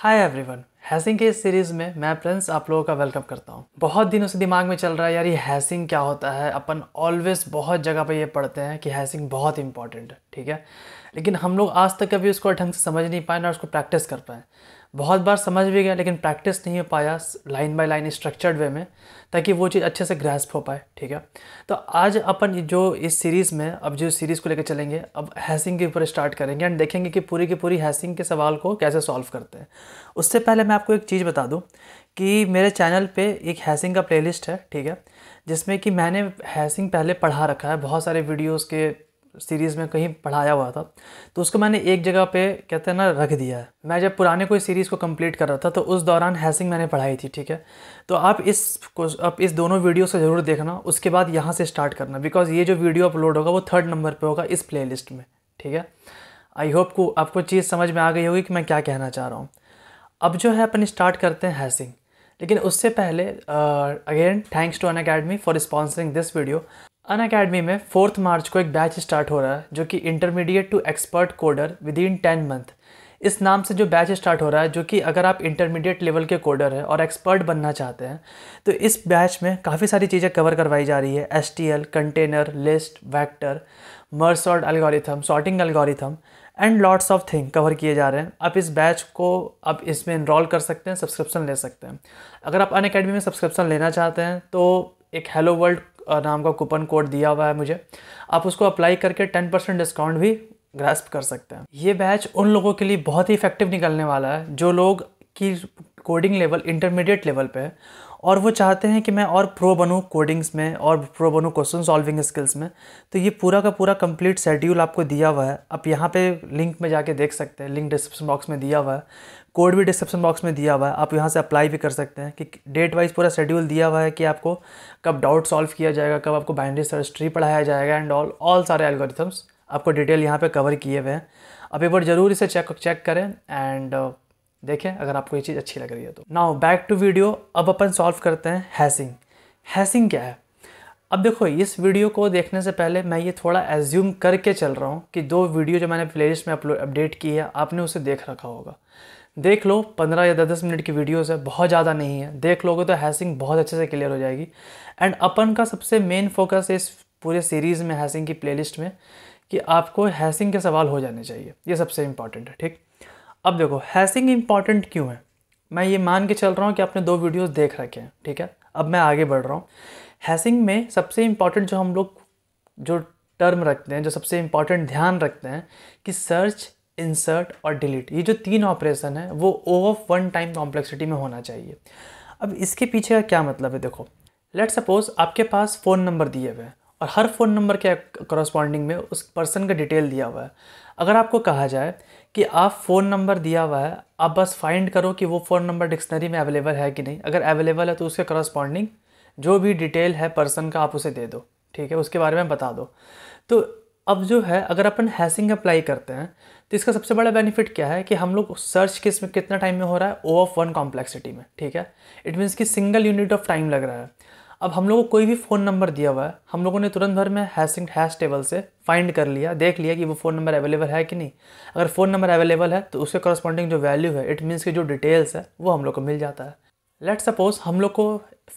hi everyone हैसिंग के इस series में मैं प्रिंस आप लोगों का वेलकम करता हूँ बहुत दिनों से दिमाग में चल रहा है यार ये हैसिंग क्या होता है अपन ऑलवेज बहुत जगह पर ये पढ़ते हैं कि हैसिंग बहुत इंपॉर्टेंट है ठीक है लेकिन हम लोग आज तक कभी उसको ढंग से समझ नहीं पाए ना उसको प्रैक्टिस कर पाए बहुत बार समझ भी गया लेकिन प्रैक्टिस नहीं हो पाया line by line structured way में ताकि वो चीज़ अच्छे से ग्रेस्प हो पाए ठीक है तो आज अपन जो इस सीरीज़ में अब जो सीरीज़ को लेकर चलेंगे अब हैसिंग के ऊपर स्टार्ट करेंगे एंड देखेंगे कि पूरी की पूरी हैसिंग के सवाल को कैसे सॉल्व करते हैं उससे पहले मैं आपको एक चीज़ बता दूँ कि मेरे चैनल पर एक हैसिंग का प्लेलिस्ट है ठीक है जिसमें कि मैंने हैसिंग पहले पढ़ा रखा है बहुत सारे वीडियोज़ के सीरीज़ में कहीं पढ़ाया हुआ था तो उसको मैंने एक जगह पे कहते हैं ना रख दिया है मैं जब पुराने कोई सीरीज़ को कंप्लीट कर रहा था तो उस दौरान हैसिंग मैंने पढ़ाई थी ठीक है तो आप इस आप इस दोनों वीडियो से ज़रूर देखना उसके बाद यहाँ से स्टार्ट करना बिकॉज ये जो वीडियो अपलोड होगा वो थर्ड नंबर पर होगा इस प्ले में ठीक है आई होप को आपको चीज़ समझ में आ गई होगी कि मैं क्या कहना चाह रहा हूँ अब जो है अपन स्टार्ट करते हैं हैसिंग लेकिन उससे पहले again thanks to Unacademy for sponsoring this video Unacademy में फोर्थ मार्च को एक बैच स्टार्ट हो रहा है जो कि intermediate to expert coder within ten month इस नाम से जो बैच स्टार्ट हो रहा है जो कि अगर आप इंटरमीडिएट लेवल के कोडर हैं और एक्सपर्ट बनना चाहते हैं तो इस बैच में काफ़ी सारी चीज़ें कवर करवाई जा रही है S T L container list vector merge sort algorithm sorting algorithm and lots of thing cover किए जा रहे हैं आप इस बैच को आप इसमें इनरोल कर सकते हैं सब्सक्रिप्शन ले सकते हैं अगर आप अन अकेडमी में सब्सक्रिप्शन लेना चाहते हैं तो एक हेलो वर्ल्ड नाम का कूपन कोड दिया हुआ है मुझे आप उसको अप्लाई करके टेन परसेंट डिस्काउंट भी ग्रास्प कर सकते हैं ये बैच उन लोगों के लिए बहुत ही इफेक्टिव निकलने वाला है जो लोग की कोडिंग लेवल इंटरमीडिएट लेवल पे है और वो चाहते हैं कि मैं और प्रो बनूँ कोडिंग्स में और प्रो बनूँ क्वेश्चन सॉल्विंग स्किल्स में तो ये पूरा का पूरा कंप्लीट शेड्यूल आपको दिया हुआ है आप यहाँ पे लिंक में जाके देख सकते हैं लिंक डिस्क्रिप्शन बॉक्स में दिया हुआ है कोड भी डिस्क्रिप्शन बॉक्स में दिया हुआ है आप यहाँ से अप्लाई भी कर सकते हैं कि डेट वाइज पूरा शेड्यूल दिया हुआ है कि आपको कब डाउट सॉल्व किया जाएगा कब आपको बाइंड्री सर्च ट्री पढ़ाया जाएगा एंड ऑल ऑल सारे एल्गोरिथम्स आपको डिटेल यहाँ पर कवर किए हुए हैं आप एक बार ज़रूर इसे चेक चेक करें एंड uh, देखें अगर आपको ये चीज़ अच्छी लग रही है तो नाउ बैक टू वीडियो अब अपन सॉल्व करते हैं हैसिंग हैसिंग क्या है अब देखो इस वीडियो को देखने से पहले मैं ये थोड़ा एज्यूम करके चल रहा हूँ कि दो वीडियो जो मैंने प्लेलिस्ट में अपलोड अपडेट की है आपने उसे देख रखा होगा देख लो पंद्रह या दस मिनट की वीडियोस है बहुत ज़्यादा नहीं है देख लोगे तो हैसिंग बहुत अच्छे से क्लियर हो जाएगी एंड अपन का सबसे मेन फोकस इस पूरे सीरीज़ में हैसिंग की प्लेलिस्ट में कि आपको हैसिंग के सवाल हो जाने चाहिए ये सबसे इम्पॉर्टेंट है ठीक अब देखो हैसिंग इम्पॉर्टेंट क्यों है मैं ये मान के चल रहा हूँ कि आपने दो वीडियोज़ देख रखे हैं ठीक है अब मैं आगे बढ़ रहा हूँ हैसिंग में सबसे इम्पॉर्टेंट जो हम लोग जो टर्म रखते हैं जो सबसे इम्पॉर्टेंट ध्यान रखते हैं कि सर्च इंसर्ट और डिलीट ये जो तीन ऑपरेशन है वो O of one time complexity में होना चाहिए अब इसके पीछे का क्या मतलब है देखो लेट सपोज आपके पास फ़ोन नंबर दिए हुए हैं और हर फ़ोन नंबर के करस्पॉन्डिंग में उस पर्सन का डिटेल दिया हुआ है अगर आपको कहा जाए कि आप फ़ोन नंबर दिया हुआ है आप बस फाइंड करो कि वो फ़ोन नंबर डिक्शनरी में अवेलेबल है कि नहीं अगर अवेलेबल है तो उसके करस्पॉन्डिंग जो भी डिटेल है पर्सन का आप उसे दे दो ठीक है उसके बारे में बता दो तो अब जो है अगर अपन हैसिंग अप्लाई करते हैं तो इसका सबसे बड़ा बेनिफिट क्या है कि हम लोग सर्च किस में कितना टाइम में हो रहा है ओ ऑफ वन कॉम्प्लेक्सिटी में ठीक है इट मीन्स कि सिंगल यूनिट ऑफ टाइम लग रहा है अब हम लोगों को कोई भी फ़ोन नंबर दिया हुआ है हम लोगों ने तुरंत भर में हैसिंग हैश टेबल से फाइंड कर लिया देख लिया कि वो फ़ोन नंबर अवेलेबल है कि नहीं अगर फ़ोन नंबर अवेलेबल है तो उसके कॉरस्पॉन्डिंग जो वैल्यू है इट मीन्स कि जो डिटेल्स है वो हम लोग को मिल जाता है लेट सपोज हम लोग को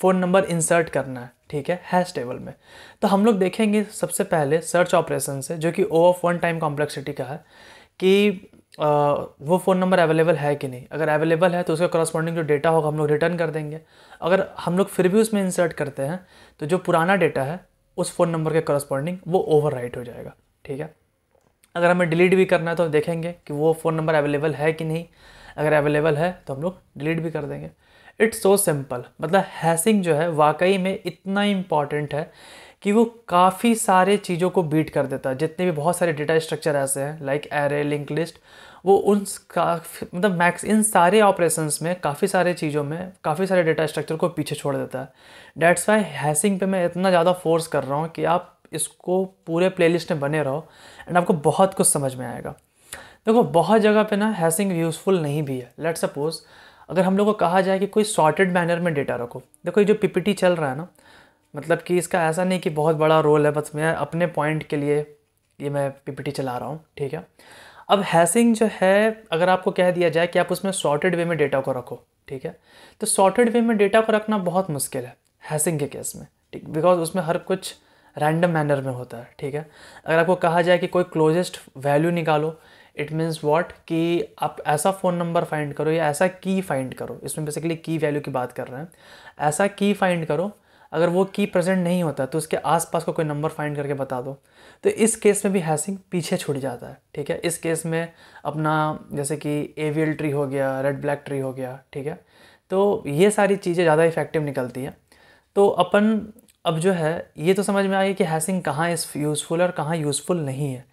फ़ोन नंबर इंसर्ट करना है ठीक है हैश टेबल में तो हम लोग देखेंगे सबसे पहले सर्च ऑपरेशन से जो कि O of one time complexity का है कि आ, वो फ़ोन नंबर अवेलेबल है कि नहीं अगर अवेलेबल है तो उसका करस्पॉन्डिंग जो डेटा होगा हम लोग रिटर्न कर देंगे अगर हम लोग फिर भी उसमें इंसर्ट करते हैं तो जो पुराना डेटा है उस फ़ोन नंबर के करस्पॉन्डिंग वो ओवर हो जाएगा ठीक है अगर हमें डिलीट भी करना है तो देखेंगे कि वो फ़ोन नंबर अवेलेबल है कि नहीं अगर अवेलेबल है तो हम लोग डिलीट भी कर देंगे इट्स सो सिंपल मतलब हैसिंग जो है वाकई में इतना इम्पॉर्टेंट है कि वो काफ़ी सारे चीज़ों को बीट कर देता है जितने भी बहुत सारे डेटा स्ट्रक्चर ऐसे हैं लाइक एरे लिंक लिस्ट वो उन काफी मतलब मैक्स इन सारे ऑपरेशंस में काफ़ी सारे चीज़ों में काफ़ी सारे डेटा स्ट्रक्चर को पीछे छोड़ देता है डैट्स वाई हैसिंग पे मैं इतना ज़्यादा फोर्स कर रहा हूँ कि आप इसको पूरे प्लेलिस्ट में बने रहो एंड आपको बहुत कुछ समझ में आएगा देखो बहुत जगह पे ना हैसिंग यूज़फुल नहीं भी है लेट सपोज़ अगर हम लोग को कहा जाए कि कोई सॉर्टेड मैनर में डेटा रखो देखो ये जो पीपीटी चल रहा है ना मतलब कि इसका ऐसा नहीं कि बहुत बड़ा रोल है बस मैं अपने पॉइंट के लिए ये मैं पीपीटी चला रहा हूँ ठीक है अब हैसिंग जो है अगर आपको कह दिया जाए कि आप उसमें सॉर्टेड वे में डेटा को रखो ठीक है तो सॉर्टेड वे में डेटा को रखना बहुत मुश्किल है हैसिंग के केस में ठीक बिकॉज उसमें हर कुछ रैंडम मैनर में होता है ठीक है अगर आपको कहा जाए कि कोई क्लोजेस्ट वैल्यू निकालो इट मीन्स वॉट कि आप ऐसा फ़ोन नंबर फाइंड करो या ऐसा की फाइंड करो इसमें बेसिकली की वैल्यू की बात कर रहे हैं ऐसा की फाइंड करो अगर वो की प्रेजेंट नहीं होता तो उसके आसपास को कोई नंबर फाइंड करके बता दो तो इस केस में भी हैसिंग पीछे छूट जाता है ठीक है इस केस में अपना जैसे कि एवियल ट्री हो गया रेड ब्लैक ट्री हो गया ठीक है तो ये सारी चीज़ें ज़्यादा इफेक्टिव निकलती हैं तो अपन अब जो है ये तो समझ में आई कि हैसिंग कहाँ इस यूज़फुल और कहाँ यूज़फुल नहीं है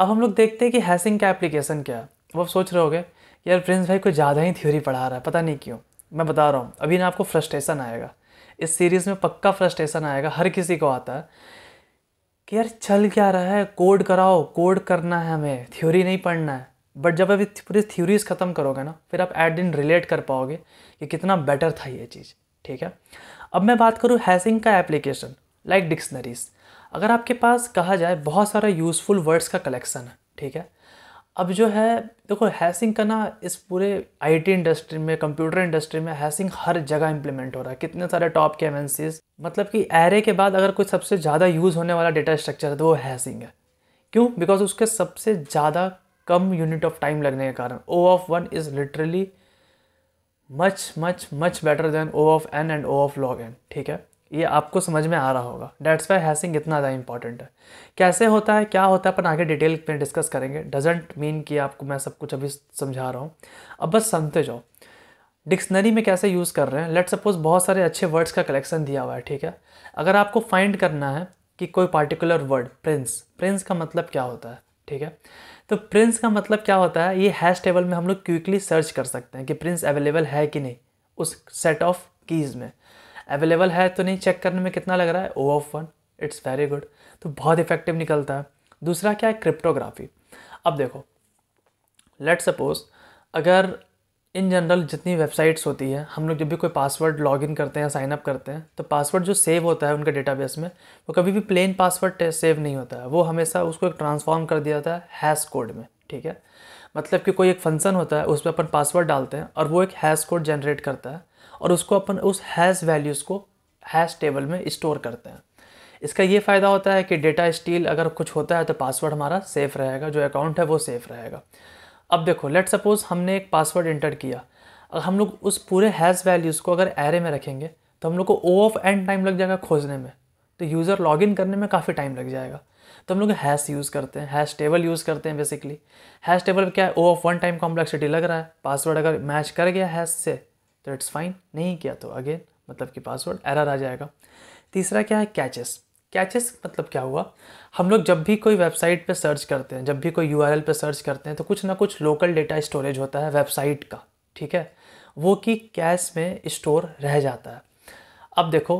अब हम लोग देखते हैं कि हैसिंग का एप्लीकेशन क्या है अब आप सोच रहे होगे यार प्रिंस भाई को ज़्यादा ही थ्योरी पढ़ा रहा है पता नहीं क्यों मैं बता रहा हूँ अभी ना आपको फ्रस्ट्रेशन आएगा इस सीरीज़ में पक्का फ्रस्ट्रेशन आएगा हर किसी को आता है कि यार चल क्या रहा है कोड कराओ कोड करना है हमें थ्योरी नहीं पढ़ना है बट जब अभी पूरी थ्योरीज ख़त्म करोगे ना फिर आप एट दिन रिलेट कर पाओगे कि कितना बेटर था ये चीज़ ठीक है अब मैं बात करूँ हैसिंग का एप्लीकेशन लाइक डिक्शनरीज अगर आपके पास कहा जाए बहुत सारा यूज़फुल वर्ड्स का कलेक्शन है ठीक है अब जो है देखो हैसिंग का ना इस पूरे आईटी इंडस्ट्री में कंप्यूटर इंडस्ट्री में हैसिंग हर जगह इंप्लीमेंट हो रहा है कितने सारे टॉप के एमएनसीज मतलब कि एरे के बाद अगर कोई सबसे ज़्यादा यूज़ होने वाला डेटा स्ट्रक्चर है तो वो हैसिंग है क्यों बिकॉज उसके सबसे ज़्यादा कम यूनिट ऑफ टाइम लगने के कारण O of one is literally much much much better than O of N and O of log N ठीक है ये आपको समझ में आ रहा होगा डेट्स वाई हैसिंग इतना ज़्यादा इंपॉर्टेंट है कैसे होता है क्या होता है अपन आगे डिटेल में डिस्कस करेंगे डजेंट मीन कि आपको मैं सब कुछ अभी समझा रहा हूँ अब बस समझते जाओ डिक्शनरी में कैसे यूज़ कर रहे हैं लेट सपोज बहुत सारे अच्छे वर्ड्स का कलेक्शन दिया हुआ है ठीक है अगर आपको फाइंड करना है कि कोई पार्टिकुलर वर्ड प्रिंस प्रिंस का मतलब क्या होता है ठीक है तो प्रिंस का मतलब क्या होता है ये हैश टेबल में हम लोग क्विकली सर्च कर सकते हैं कि प्रिंस अवेलेबल है कि नहीं उस सेट ऑफ कीज़ में अवेलेबल है तो नहीं चेक करने में कितना लग रहा है O of one it's very good तो बहुत इफेक्टिव निकलता है दूसरा क्या है क्रिप्टोग्राफी अब देखो लेट सपोज अगर इन जनरल जितनी वेबसाइट्स होती है हम लोग जब भी कोई पासवर्ड लॉग इन करते हैं साइन अप करते हैं तो पासवर्ड जो सेव होता है उनके डेटाबेस में वो कभी भी प्लेन पासवर्ड सेव नहीं होता है वो हमेशा उसको एक ट्रांसफॉर्म कर दिया जाता है हैश कोड में ठीक है मतलब कि कोई एक फंक्शन होता है उसमें अपन पासवर्ड डालते हैं और वो एक हैश कोड जनरेट करता है और उसको अपन उस हैश वैल्यूज़ को हैश टेबल में स्टोर करते हैं इसका ये फ़ायदा होता है कि डेटा स्टील अगर कुछ होता है तो पासवर्ड हमारा सेफ़ रहेगा जो अकाउंट है वो सेफ़ रहेगा अब देखो लेट सपोज़ हमने एक पासवर्ड इंटर किया अगर हम लोग उस पूरे हैज़ वैल्यूज़ को अगर एरे में रखेंगे तो हम लोग को ओ ऑफ एंड टाइम लग जाएगा खोजने में तो यूज़र लॉगिन करने में काफ़ी टाइम लग जाएगा तो हम लोग हैश यूज़ करते हैं हैश टेबल यूज़ करते हैं बेसिकली हैश टेबल क्या है O of one time complexity लग रहा है पासवर्ड अगर मैच कर गया हैश से तो इट्स फाइन नहीं किया तो अगेन मतलब कि पासवर्ड एरर आ जाएगा तीसरा क्या है कैचेस कैचेस मतलब क्या हुआ हम लोग जब भी कोई वेबसाइट पे सर्च करते हैं जब भी कोई यू पे सर्च करते हैं तो कुछ ना कुछ लोकल डेटा स्टोरेज होता है वेबसाइट का ठीक है वो की कैश में स्टोर रह जाता है अब देखो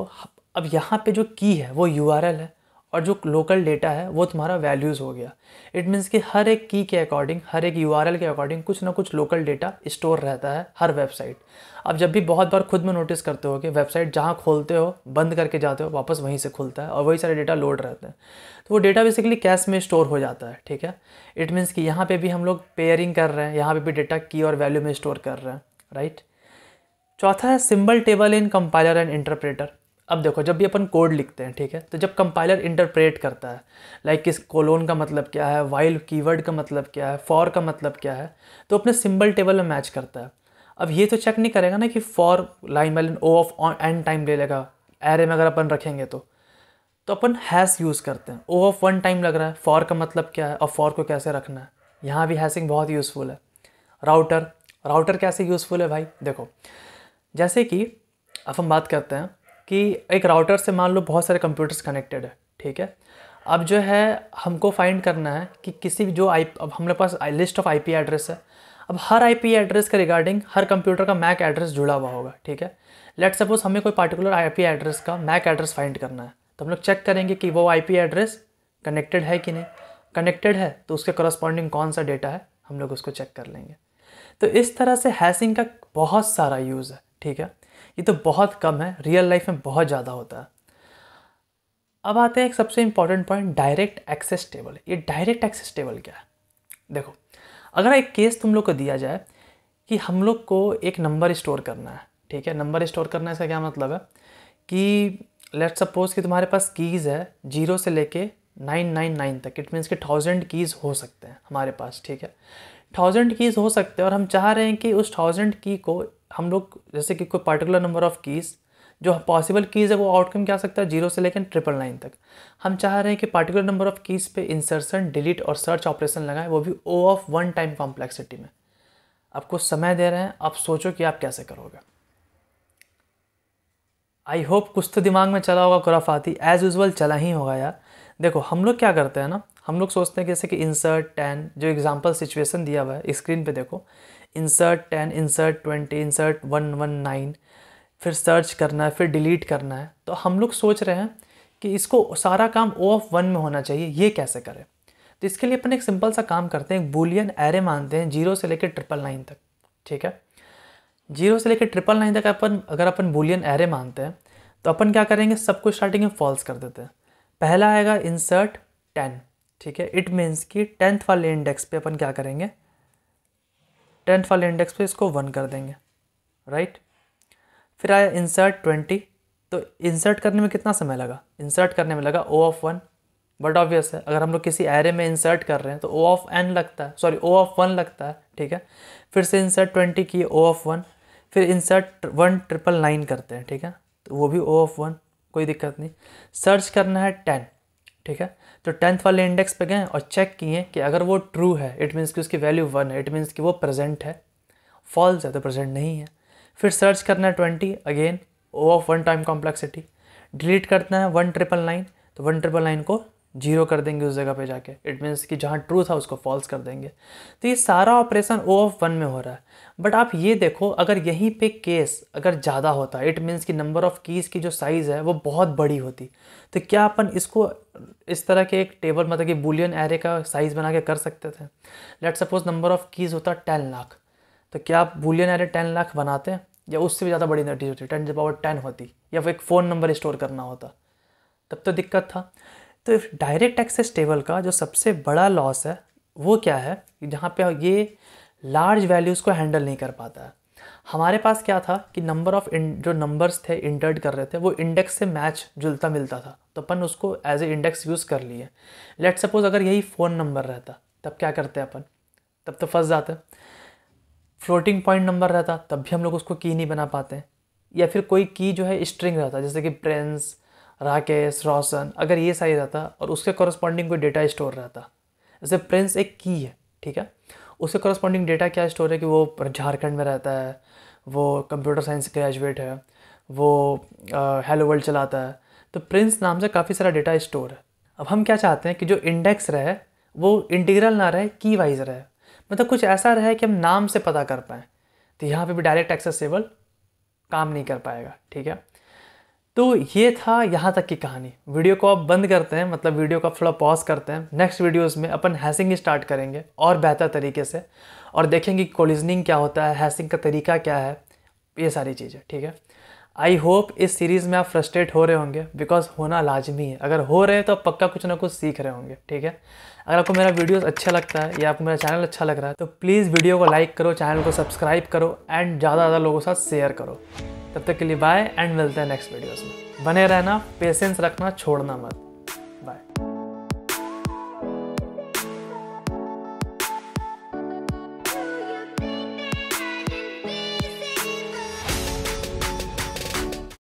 अब यहाँ पे जो की है वो यू है और जो लोकल डेटा है वो तुम्हारा वैल्यूज़ हो गया इट मीन्स कि हर एक की के अकॉर्डिंग हर एक यू के अकॉर्डिंग कुछ ना कुछ लोकल डेटा स्टोर रहता है हर वेबसाइट अब जब भी बहुत बार खुद में नोटिस करते हो कि वेबसाइट जहाँ खोलते हो बंद करके जाते हो वापस वहीं से खुलता है और वही सारे डेटा लोड रहते हैं तो वो डेटा बेसिकली कैश में स्टोर हो जाता है ठीक है इट मीन्स कि यहाँ पर भी हम लोग पेयरिंग कर रहे हैं यहाँ पर भी डेटा की और वैल्यू में स्टोर कर रहे हैं राइट चौथा है symbol table in compiler and interpreter अब देखो जब भी अपन कोड लिखते हैं ठीक है तो जब कंपाइलर इंटरप्रेट करता है लाइक किस कोलोन का मतलब क्या है वाइल कीवर्ड का मतलब क्या है फॉर का मतलब क्या है तो अपने सिंबल टेबल में मैच करता है अब ये तो चेक नहीं करेगा ना कि for line by line O of N time ले लेगा एरे में अगर अपन रखेंगे तो तो अपन हैस यूज़ करते हैं ओ ऑफ वन टाइम लग रहा है फॉर का मतलब क्या है और फॉर को कैसे रखना है यहाँ भी हैसिंग बहुत यूज़फुल है राउटर राउटर कैसे यूज़फुल है भाई देखो जैसे कि अब हम बात करते हैं कि एक राउटर से मान लो बहुत सारे कंप्यूटर्स कनेक्टेड है ठीक है अब जो है हमको फाइंड करना है कि किसी जो आई अब हमारे पास लिस्ट ऑफ आईपी एड्रेस है अब हर आईपी एड्रेस के रिगार्डिंग हर कंप्यूटर का मैक एड्रेस जुड़ा हुआ होगा ठीक है लेट सपोज हमें कोई पार्टिकुलर आईपी एड्रेस का मैक एड्रेस फाइंड करना है तो हम लोग चेक करेंगे कि वो आईपी एड्रेस कनेक्टेड है कि नहीं कनेक्टेड है तो उसके करस्पॉन्डिंग कौन सा डेटा है हम लोग उसको चेक कर लेंगे तो इस तरह से हैसिंग का बहुत सारा यूज़ है ठीक है ये तो बहुत कम है रियल लाइफ में बहुत ज़्यादा होता है अब आते हैं एक सबसे important point direct access table ये डायरेक्ट एक्सेस टेबल क्या है देखो अगर एक केस तुम लोग को दिया जाए कि हम लोग को एक नंबर स्टोर करना है ठीक है नंबर स्टोर करना इसका क्या मतलब है कि लेट सपोज कि तुम्हारे पास कीज़ है जीरो से लेके नाइन नाइन नाइन तक इट मीन्स कि थाउजेंड कीज़ हो सकते हैं हमारे पास ठीक है थाउजेंड कीज़ हो सकते हैं और हम चाह रहे हैं कि उस थाउजेंड की को हम लोग जैसे कि कोई पर्टिकुलर नंबर ऑफ़ कीज़ जो पॉसिबल कीज़ है वो आउटकम क्या सकता है जीरो से लेकर ट्रिपल नाइन तक हम चाह रहे हैं कि पार्टिकुलर नंबर ऑफ़ कीज़ पे इंसर्शन डिलीट और सर्च ऑपरेशन लगाएं वो भी O of one time complexity में आपको समय दे रहे हैं आप सोचो कि आप कैसे करोगे आई होप कुछ तो दिमाग में चला होगा खुराफाती एज़ यूजल चला ही होगा यार देखो हम लोग क्या करते हैं ना हम लोग सोचते हैं जैसे कि इंसर्ट टेन जो एग्जाम्पल सिचुएशन दिया हुआ है स्क्रीन पे देखो insert ten insert twenty insert one one nine फिर सर्च करना है फिर डिलीट करना है तो हम लोग सोच रहे हैं कि इसको सारा काम ओ ऑफ वन में होना चाहिए ये कैसे करें तो इसके लिए अपन एक सिंपल सा काम करते हैं बुलियन एरे मानते हैं जीरो से लेकर ट्रिपल नाइन तक ठीक है जीरो से लेकर ट्रिपल नाइन तक अपन अगर अपन बुलियन एरे मानते हैं तो अपन क्या करेंगे सबको स्टार्टिंग में फॉल्स कर देते हैं पहला आएगा इंसर्ट टेन ठीक है इट मीन्स कि टेंथ वाले इंडेक्स पे अपन क्या करेंगे टेंथ वाले इंडेक्स पे इसको वन कर देंगे राइट फिर आया इंसर्ट ट्वेंटी तो इंसर्ट करने में कितना समय लगा इंसर्ट करने में लगा O of one but obvious है अगर हम लोग किसी एरे में इंसर्ट कर रहे हैं तो ओ ऑफ एन लगता है सॉरी ओ ऑफ वन लगता है ठीक है फिर से इंसर्ट ट्वेंटी की ओ ऑफ वन फिर इंसर्ट वन ट्रिपल नाइन करते हैं ठीक है तो वो भी ओ ऑफ वन कोई दिक्कत नहीं सर्च करना है टेन ठीक है तो टेंथ वाले इंडेक्स पे गए और चेक किए कि अगर वो ट्रू है इट मीन्स कि उसकी वैल्यू वन है इट मीन्स कि वो प्रेजेंट है फॉल्स है तो प्रेजेंट नहीं है फिर सर्च करना है twenty again O of one time complexity delete करना है वन ट्रिपल नाइन तो वन ट्रिपल नाइन को जीरो कर देंगे उस जगह पे जाके इट मीन्स कि जहाँ ट्रू था उसको फॉल्स कर देंगे तो ये सारा ऑपरेशन ओ ऑफ वन में हो रहा है बट आप ये देखो अगर यहीं पे केस अगर ज़्यादा होता इट मीन्स कि नंबर ऑफ़ कीज़ की जो साइज़ है वो बहुत बड़ी होती तो क्या अपन इसको इस तरह के एक टेबल मतलब कि बुलियन एरे का साइज़ बना के कर सकते थे let suppose number of keys होता टेन लाख तो क्या आप बुलियन एरे टेन लाख बनाते या उससे भी ज़्यादा बड़ी नटीज होती टेन जब पावर टेन होती या फिर एक फ़ोन नंबर स्टोर करना होता तब तो दिक्कत था तो डायरेक्ट एक्सेस टेबल का जो सबसे बड़ा लॉस है वो क्या है जहाँ पे ये लार्ज वैल्यूज़ को हैंडल नहीं कर पाता है हमारे पास क्या था कि नंबर ऑफ जो नंबर्स थे इंटर्ड कर रहे थे वो इंडेक्स से मैच जुलता मिलता था तो अपन उसको एज ए इंडेक्स यूज़ कर लिए लेट सपोज अगर यही फ़ोन नंबर रहता तब क्या करते अपन तब तो फंस जाते फ्लोटिंग पॉइंट नंबर रहता तब भी हम लोग उसको की नहीं बना पाते या फिर कोई की जो है स्ट्रिंग रहता जैसे कि प्रेंस राकेश रोशन अगर ये साइज रहता और उसके कॉरस्पॉन्डिंग कोई डेटा स्टोर रहता जैसे प्रिंस एक की है ठीक है उसके कॉरस्पॉन्डिंग डेटा क्या स्टोर है कि वो झारखंड में रहता है वो कंप्यूटर साइंस ग्रेजुएट है वो हेलो वर्ल्ड चलाता है तो प्रिंस नाम से काफ़ी सारा डेटा स्टोर है अब हम क्या चाहते हैं कि जो इंडेक्स रहे वो इंटीग्रल ना रहे की वाइज रहे मतलब कुछ ऐसा रहे कि हम नाम से पता कर पाएँ तो यहाँ पे भी डायरेक्ट एक्सेसेबल काम नहीं कर पाएगा ठीक है तो ये था यहाँ तक की कहानी वीडियो को आप बंद करते हैं मतलब वीडियो को आप थोड़ा पॉज करते हैं नेक्स्ट वीडियोस में अपन हैसिंग स्टार्ट करेंगे और बेहतर तरीके से और देखेंगे कोलिजनिंग क्या होता है हैसिंग का तरीका क्या है ये सारी चीज़ें ठीक है आई होप इस सीरीज़ में आप फ्रस्ट्रेट हो रहे होंगे बिकॉज होना लाजमी है अगर हो रहे हैं तो आप पक्का कुछ ना कुछ सीख रहे होंगे ठीक है अगर आपको मेरा वीडियोस अच्छा लगता है या आपको मेरा चैनल अच्छा लग रहा है तो प्लीज़ वीडियो को लाइक करो चैनल को सब्सक्राइब करो एंड ज़्यादा ज़्यादा लोगों के साथ शेयर करो तब तक के लिए बाय एंड मिलते हैं नेक्स्ट वीडियोस में बने रहना पेशेंस रखना छोड़ना मत